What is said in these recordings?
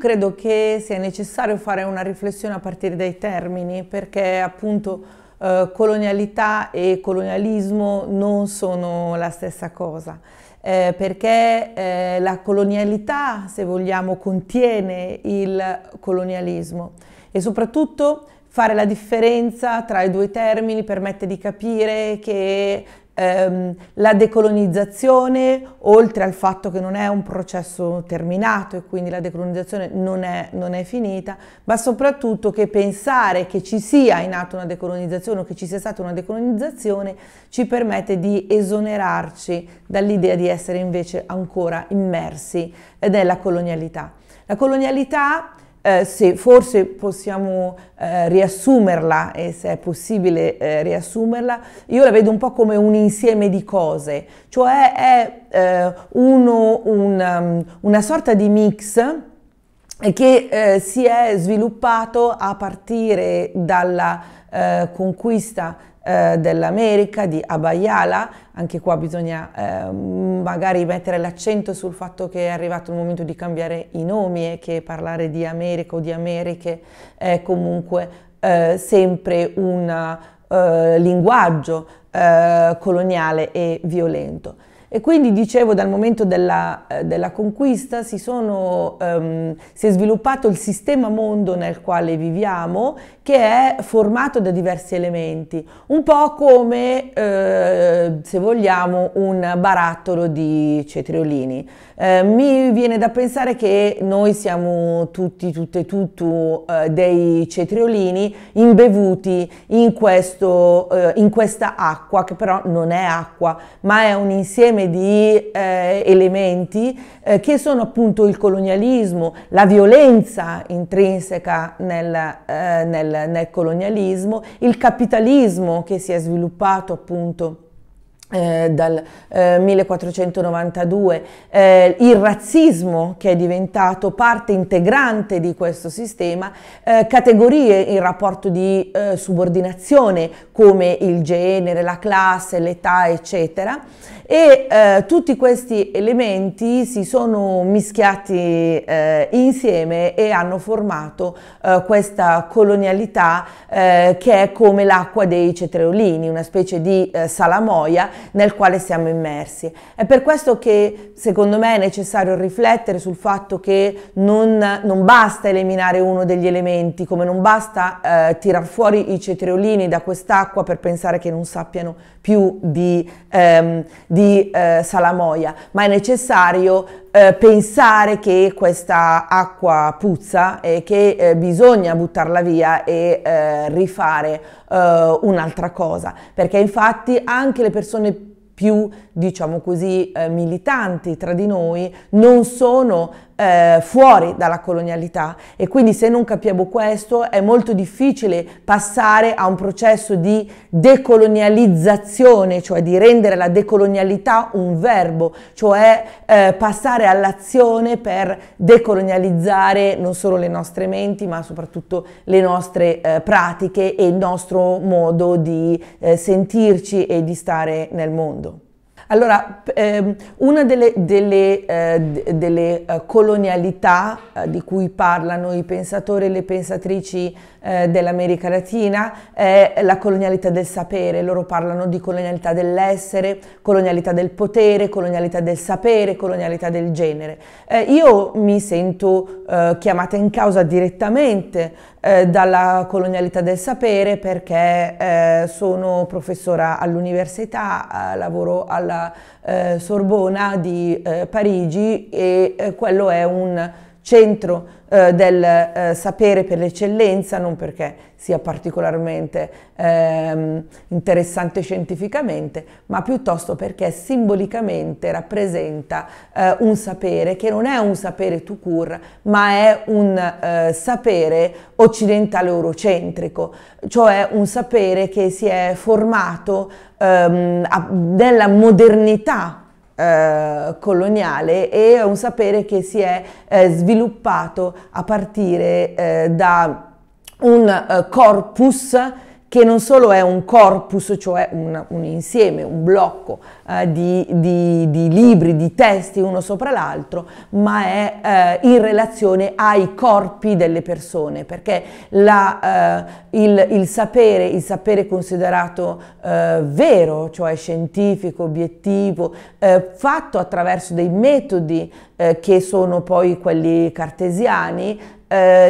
credo che sia necessario fare una riflessione a partire dai termini perché appunto eh, colonialità e colonialismo non sono la stessa cosa. Eh, perché eh, la colonialità, se vogliamo, contiene il colonialismo e soprattutto fare la differenza tra i due termini permette di capire che ehm, la decolonizzazione, oltre al fatto che non è un processo terminato e quindi la decolonizzazione non è, non è finita, ma soprattutto che pensare che ci sia in atto una decolonizzazione o che ci sia stata una decolonizzazione ci permette di esonerarci dall'idea di essere invece ancora immersi nella colonialità. La colonialità eh, se forse possiamo eh, riassumerla e se è possibile eh, riassumerla, io la vedo un po' come un insieme di cose, cioè è eh, uno, un, um, una sorta di mix che eh, si è sviluppato a partire dalla eh, conquista eh, dell'America, di Abayala, anche qua bisogna eh, magari mettere l'accento sul fatto che è arrivato il momento di cambiare i nomi e che parlare di America o di Americhe è comunque eh, sempre un eh, linguaggio coloniale e violento. E quindi dicevo dal momento della, eh, della conquista si, sono, um, si, è sviluppato il sistema mondo nel quale viviamo che è formato da diversi elementi, un po' come eh, se vogliamo un barattolo di cetriolini. Eh, mi viene da pensare che noi siamo tutti, tutte, tutto eh, dei cetriolini imbevuti in, questo, eh, in questa acqua che però non è acqua ma è un insieme insieme di eh, elementi eh, che sono appunto il colonialismo, la violenza intrinseca nel, eh, nel, nel colonialismo, il capitalismo che si è sviluppato appunto. Eh, dal eh, 1492, eh, il razzismo che è diventato parte integrante di questo sistema, eh, categorie in rapporto di eh, subordinazione come il genere, la classe, l'età, eccetera, e eh, tutti questi elementi si sono mischiati eh, insieme e hanno formato eh, questa colonialità eh, che è come l'acqua dei cetriolini, una specie di eh, salamoia nel quale siamo immersi. È per questo che secondo me è necessario riflettere sul fatto che non, non basta eliminare uno degli elementi, come non basta eh, tirar fuori i cetriolini da quest'acqua per pensare che non sappiano più di, ehm, di eh, salamoia, ma è necessario eh, pensare che questa acqua puzza e che eh, bisogna buttarla via e eh, rifare eh, un'altra cosa, perché infatti anche le persone più, diciamo così, eh, militanti tra di noi non sono eh, fuori dalla colonialità e quindi se non capiamo questo è molto difficile passare a un processo di decolonializzazione, cioè di rendere la decolonialità un verbo, cioè eh, passare all'azione per decolonializzare non solo le nostre menti ma soprattutto le nostre eh, pratiche e il nostro modo di eh, sentirci e di stare nel mondo. Allora, ehm, una delle, delle, eh, delle eh, colonialità eh, di cui parlano i pensatori e le pensatrici eh, dell'America Latina è la colonialità del sapere, loro parlano di colonialità dell'essere, colonialità del potere, colonialità del sapere, colonialità del genere. Eh, io mi sento eh, chiamata in causa direttamente eh, dalla colonialità del sapere perché eh, sono professora all'università, eh, lavoro alla Sorbona di Parigi e quello è un centro eh, del eh, sapere per l'eccellenza, non perché sia particolarmente ehm, interessante scientificamente, ma piuttosto perché simbolicamente rappresenta eh, un sapere che non è un sapere tout court, ma è un eh, sapere occidentale eurocentrico, cioè un sapere che si è formato ehm, a, nella modernità eh, coloniale e è un sapere che si è eh, sviluppato a partire eh, da un eh, corpus che non solo è un corpus, cioè un, un insieme, un blocco eh, di, di, di, libri, di testi uno sopra l'altro, ma è eh, in relazione ai corpi delle persone, perché la, eh, il, il, sapere, il sapere considerato eh, vero, cioè scientifico, obiettivo, eh, fatto attraverso dei metodi che sono poi quelli cartesiani,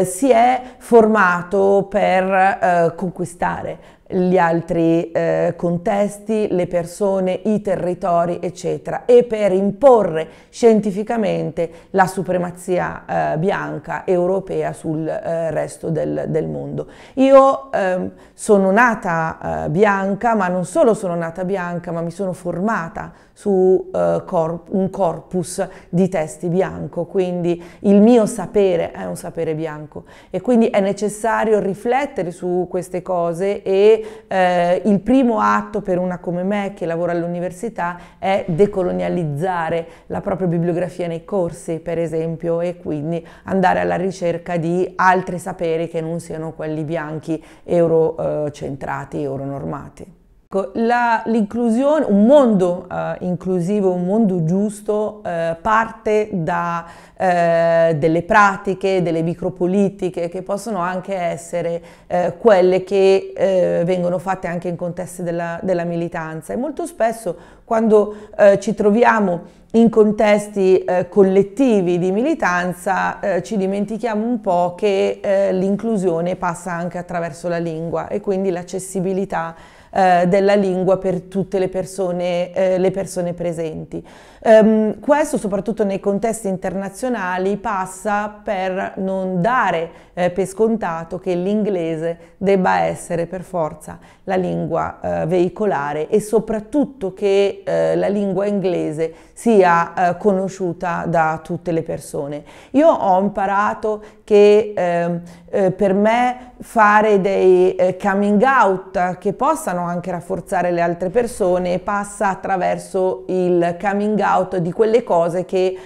si è formato per conquistare, gli altri eh, contesti, le persone, i territori, eccetera, e per imporre scientificamente la supremazia eh, bianca europea sul eh, resto del, del, mondo. Io ehm, sono nata eh, bianca, ma non solo sono nata bianca, ma mi sono formata su eh, corp un corpus di testi bianco, quindi il mio sapere è un sapere bianco e quindi è necessario riflettere su queste cose e che eh, il primo atto per una come me che lavora all'università è decolonializzare la propria bibliografia nei corsi, per esempio, e quindi andare alla ricerca di altri saperi che non siano quelli bianchi eurocentrati, eh, euronormati. Ecco, la, l'inclusione, un mondo eh, inclusivo, un mondo giusto eh, parte da eh, delle pratiche, delle micropolitiche che possono anche essere eh, quelle che eh, vengono fatte anche in contesti della, della, militanza e molto spesso quando eh, ci troviamo in contesti collettivi di militanza ci dimentichiamo un po' che l'inclusione passa anche attraverso la lingua e quindi l'accessibilità eh, della lingua per tutte le persone, eh, le persone presenti. Um, questo soprattutto nei contesti internazionali passa per non dare eh, per scontato che l'inglese debba essere per forza la lingua eh, veicolare e soprattutto che eh, la lingua inglese sia conosciuta da tutte le persone. Io ho imparato che ehm, per me fare dei coming out che possano vogliono anche rafforzare le altre persone passa attraverso il coming out di quelle cose che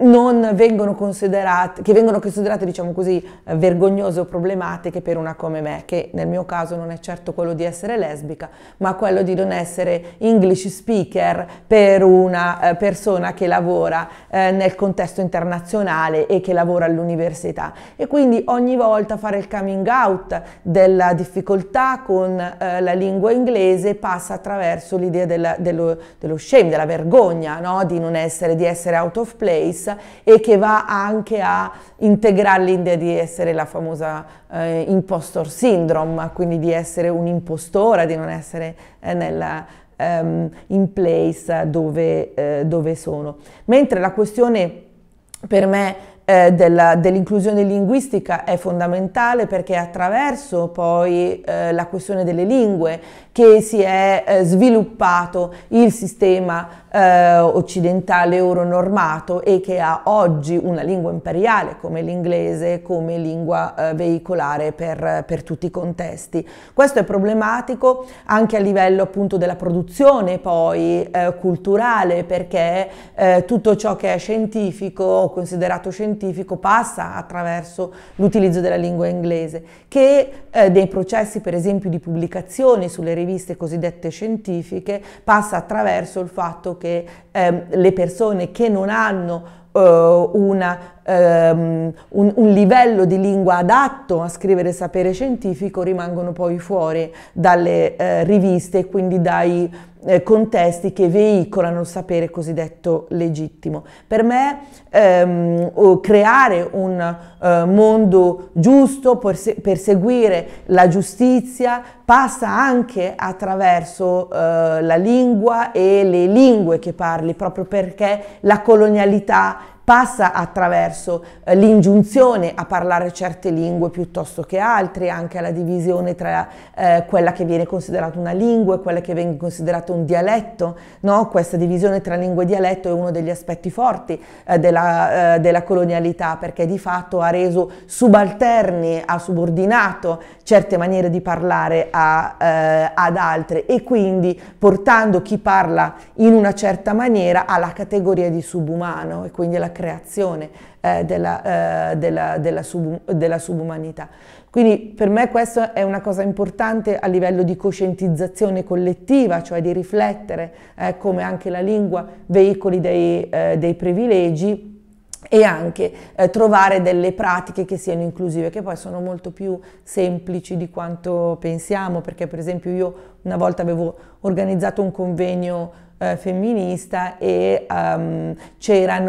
non vengono considerate, che vengono considerate, diciamo così, eh, vergognose o problematiche per una come me, che nel mio caso non è certo quello di essere lesbica, ma quello di non essere English speaker per una eh, persona che lavora eh, nel contesto internazionale e che lavora all'università. E quindi ogni volta fare il coming out della difficoltà con la lingua inglese passa attraverso l'idea dello, dello shame, della vergogna, no? di non essere, di essere out of place stessa e che va anche a integrare l'idea di essere la famosa eh, impostor syndrome, quindi di essere un'impostora, di non essere eh, nella, um, ehm, in place dove, eh, dove sono. Mentre la questione per me eh, dell'inclusione linguistica è fondamentale perché è attraverso poi eh, la questione delle lingue che si è eh, sviluppato il sistema eh, occidentale euronormato e che ha oggi una lingua imperiale come l'inglese come lingua eh, veicolare per, per, tutti i contesti. Questo è problematico anche a livello appunto della produzione poi eh, culturale perché tutto ciò che è scientifico o considerato scientifico scientifico passa attraverso l'utilizzo della lingua inglese, che eh, dei processi per esempio di pubblicazione sulle riviste cosiddette scientifiche passa attraverso il fatto che eh, le persone che non hanno eh, una, um, un, un, livello di lingua adatto a scrivere sapere scientifico rimangono poi fuori dalle eh, riviste e quindi dai eh, contesti che veicolano il sapere cosiddetto legittimo. Per me ehm, creare un eh, mondo giusto, perseguire la giustizia, passa anche attraverso eh, la lingua e le lingue che parli, proprio perché la colonialità passa attraverso eh, l'ingiunzione a parlare certe lingue piuttosto che altre, anche alla divisione tra eh, quella che viene considerata una lingua e quella che viene considerata un dialetto. No? Questa divisione tra lingua e dialetto è uno degli aspetti forti eh, della, eh, della, colonialità perché di fatto ha reso subalterni, ha subordinato certe maniere di parlare a, eh, ad altre e quindi portando chi parla in una certa maniera alla categoria di subumano e quindi alla creazione eh, della, eh, della, della, sub, della subumanità. Quindi per me questa è una cosa importante a livello di coscientizzazione collettiva, cioè di riflettere eh, come anche la lingua veicoli dei, eh, dei privilegi e anche eh, trovare delle pratiche che siano inclusive, che poi sono molto più semplici di quanto pensiamo, perché per esempio io una volta avevo organizzato un convegno eh, femminista e um,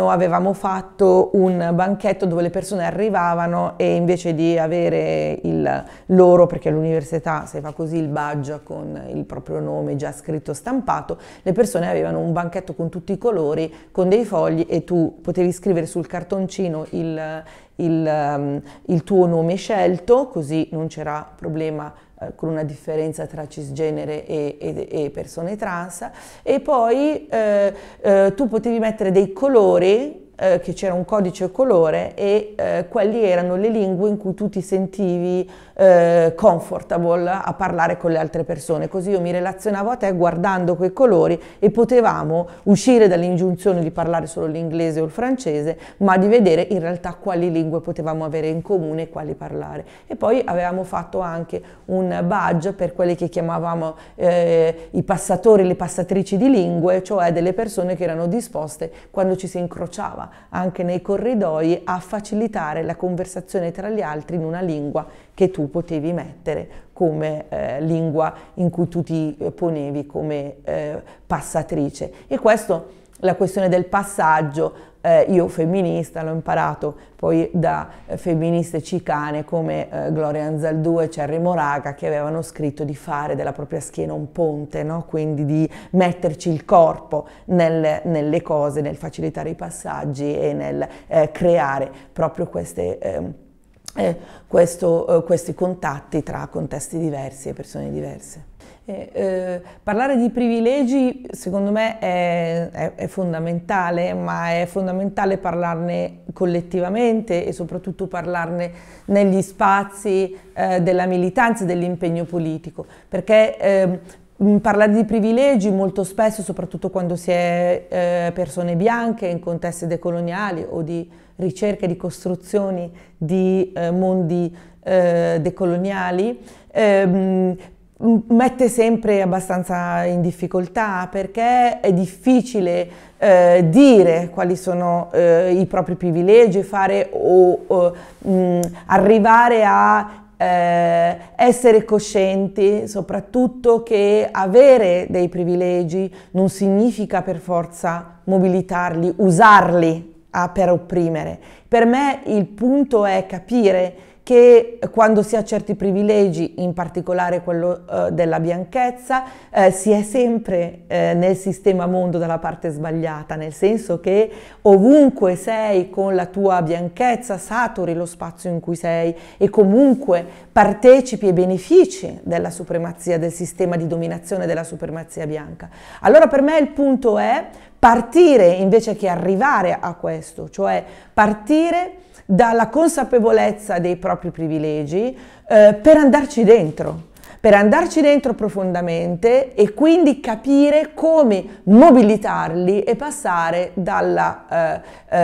avevamo fatto un banchetto dove le persone arrivavano e invece di avere il loro, perché all'università si fa così il badge con il proprio nome già scritto stampato, le persone avevano un banchetto con tutti i colori, con dei fogli e tu potevi scrivere sul cartoncino il, il, um, il tuo nome scelto, così non c'era problema eh, con una differenza tra cisgenere e, e, e persone trans e poi eh, eh, tu potevi mettere dei colori eh, che c'era un codice colore e eh, quelli erano le lingue in cui tu ti sentivi eh, comfortable a parlare con le altre persone. Così io mi relazionavo a te guardando quei colori e potevamo uscire dall'ingiunzione di parlare solo l'inglese o il francese, ma di vedere in realtà quali lingue potevamo avere in comune e quali parlare. E poi avevamo fatto anche un badge per quelli che chiamavamo eh, i passatori, le passatrici di lingue, cioè delle persone che erano disposte quando ci si incrociava anche nei corridoi a facilitare la conversazione tra gli altri in una lingua che tu potevi mettere come eh, lingua in cui tu ti eh, ponevi come eh, passatrice. E questo la questione del passaggio, eh, io femminista l'ho imparato poi da eh, femministe cicane come eh, Gloria Anzaldù e Cerri Moraga che avevano scritto di fare della propria schiena un ponte, no? quindi di metterci il corpo nel, nelle cose, nel facilitare i passaggi e nel eh, creare proprio queste ehm, eh, questo, eh, questi contatti tra contesti diversi e persone diverse. Eh, eh, parlare di privilegi secondo me è, è, è, fondamentale, ma è fondamentale parlarne collettivamente e soprattutto parlarne negli spazi eh, della militanza e dell'impegno politico, perché ehm, Mm, parlare di privilegi molto spesso, soprattutto quando si è eh, persone bianche in contesti decoloniali o di ricerche, di costruzioni di eh, mondi eh, decoloniali, ehm, mette sempre abbastanza in difficoltà perché è difficile eh, dire quali sono eh, i propri privilegi, fare o, o mh, mm, arrivare a eh, essere coscienti soprattutto che avere dei privilegi non significa per forza mobilitarli, usarli ah, per opprimere. Per me il punto è capire che quando si ha certi privilegi, in particolare quello eh, della bianchezza, eh, si è sempre eh, nel sistema mondo dalla parte sbagliata, nel senso che ovunque sei con la tua bianchezza saturi lo spazio in cui sei e comunque partecipi e benefici della supremazia, del sistema di dominazione della supremazia bianca. Allora per me il punto è partire invece che arrivare a questo, cioè partire dalla consapevolezza dei propri privilegi eh, per andarci dentro per andarci dentro profondamente e quindi capire come mobilitarli e passare dalla, eh,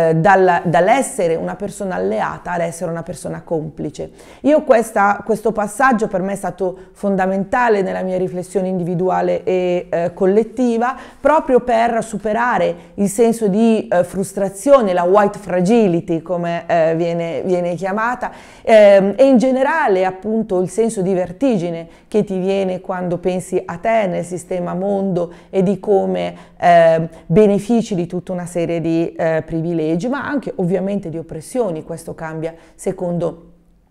eh, dalla, dall'essere una persona alleata ad essere una persona complice. Io questa, questo passaggio per me è stato fondamentale nella mia riflessione individuale e eh, collettiva proprio per superare il senso di eh, frustrazione, la white fragility come eh, viene, viene, chiamata ehm, e in generale appunto il senso di vertigine che ti viene quando pensi a te nel sistema mondo e di come eh, benefici di tutta una serie di eh, privilegi, ma anche ovviamente di oppressioni, questo cambia secondo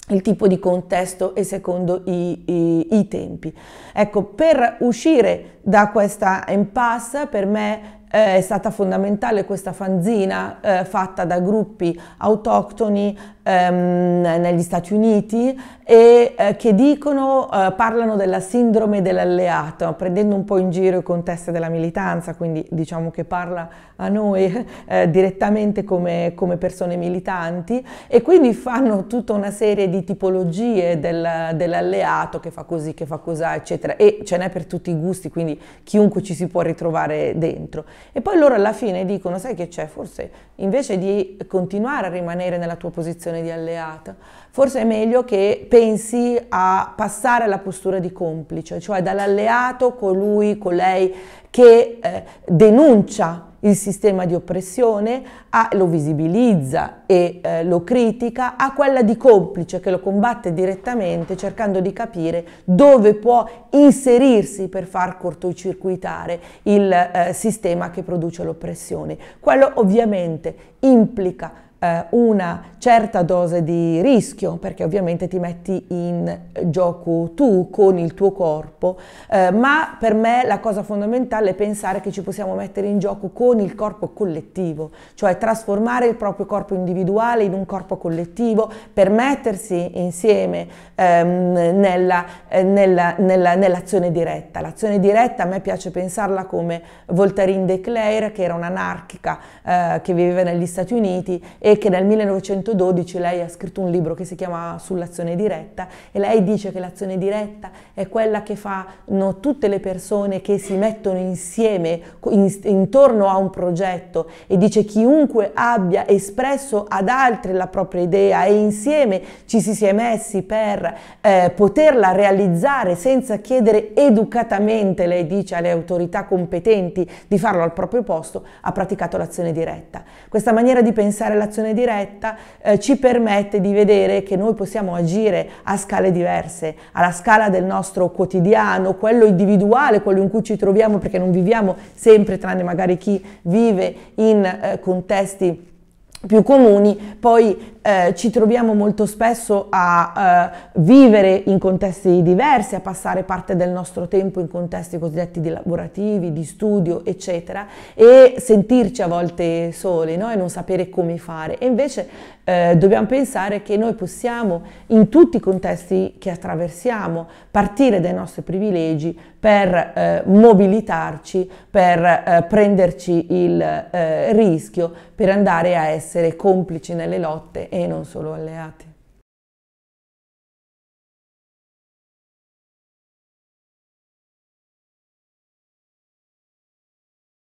il tipo di contesto e secondo i, i, i tempi. Ecco, per uscire da questa impasse per me eh, è stata fondamentale questa fanzina eh, fatta da gruppi autoctoni ehm, negli Stati Uniti e eh, che dicono, eh, parlano della sindrome dell'alleato, prendendo un po' in giro i contesti della militanza, quindi diciamo che parla a noi eh, direttamente come, come, persone militanti e quindi fanno tutta una serie di tipologie del, dell'alleato che fa così, che fa cos'ha, eccetera, e ce n'è per tutti i gusti, quindi chiunque ci si può ritrovare dentro. E poi loro alla fine dicono, sai che c'è, forse invece di continuare a rimanere nella tua posizione di alleata, forse è meglio che pensi a passare alla postura di complice, cioè dall'alleato colui, colei che eh, denuncia il sistema di oppressione, a, lo visibilizza e eh, lo critica, a quella di complice che lo combatte direttamente cercando di capire dove può inserirsi per far cortocircuitare il eh, sistema che produce l'oppressione. Quello ovviamente implica eh, una certa dose di rischio, perché ovviamente ti metti in gioco tu con il tuo corpo, eh, ma per me la cosa fondamentale è pensare che ci possiamo mettere in gioco con il corpo collettivo, cioè trasformare il proprio corpo individuale in un corpo collettivo, per mettersi insieme ehm, nella, eh, nella, nella, nell'azione diretta. L'azione diretta a me piace pensarla come Voltairine de Clare, che era un'anarchica eh, che viveva negli Stati Uniti e e che nel 1912 lei ha scritto un libro che si chiama Sull'azione diretta e lei dice che l'azione diretta è quella che fanno tutte le persone che si mettono insieme in, intorno a un progetto e dice chiunque abbia espresso ad altri la propria idea e insieme ci si sia messi per eh, poterla realizzare senza chiedere educatamente, lei dice, alle autorità competenti di farlo al proprio posto, ha praticato l'azione diretta. Questa maniera di pensare l'azione comunicazione diretta eh, ci permette di vedere che noi possiamo agire a scale diverse, alla scala del nostro quotidiano, quello individuale, quello in cui ci troviamo, perché non viviamo sempre, tranne magari chi vive in eh, contesti più comuni, poi eh, ci troviamo molto spesso a eh, vivere in contesti diversi, a passare parte del nostro tempo in contesti cosiddetti di lavorativi, di studio, eccetera, e sentirci a volte soli no? e non sapere come fare. E invece eh, dobbiamo pensare che noi possiamo, in tutti i contesti che attraversiamo, partire dai nostri privilegi per eh, mobilitarci, per eh, prenderci il eh, rischio, per andare a essere complici nelle lotte e non solo alleati.